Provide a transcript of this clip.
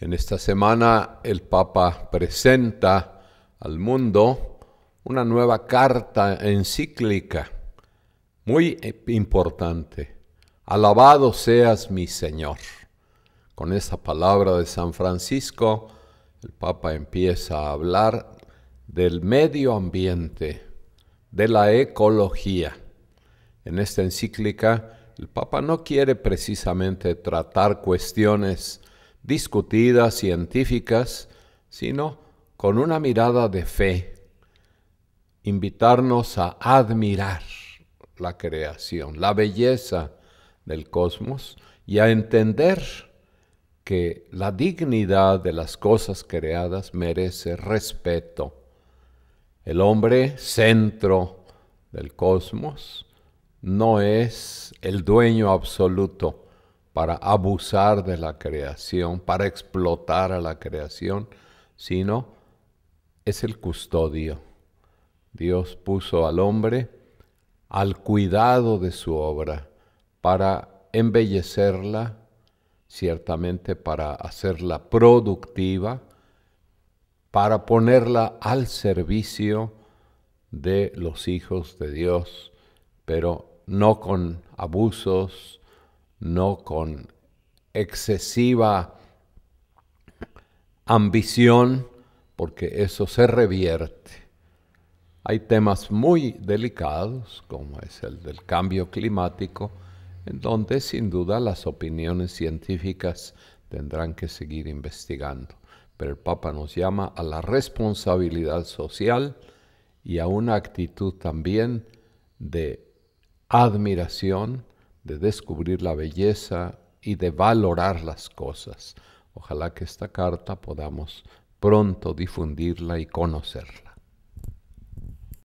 En esta semana el Papa presenta al mundo una nueva carta encíclica muy importante. Alabado seas mi Señor. Con esa palabra de San Francisco, el Papa empieza a hablar del medio ambiente, de la ecología. En esta encíclica, el Papa no quiere precisamente tratar cuestiones discutidas, científicas, sino con una mirada de fe, invitarnos a admirar la creación, la belleza del cosmos y a entender que la dignidad de las cosas creadas merece respeto. El hombre, centro del cosmos, no es el dueño absoluto para abusar de la creación, para explotar a la creación, sino es el custodio. Dios puso al hombre al cuidado de su obra, para embellecerla, ciertamente para hacerla productiva, para ponerla al servicio de los hijos de Dios, pero no con abusos, no con excesiva ambición, porque eso se revierte. Hay temas muy delicados, como es el del cambio climático, en donde sin duda las opiniones científicas tendrán que seguir investigando. Pero el Papa nos llama a la responsabilidad social y a una actitud también de admiración de descubrir la belleza y de valorar las cosas. Ojalá que esta carta podamos pronto difundirla y conocerla.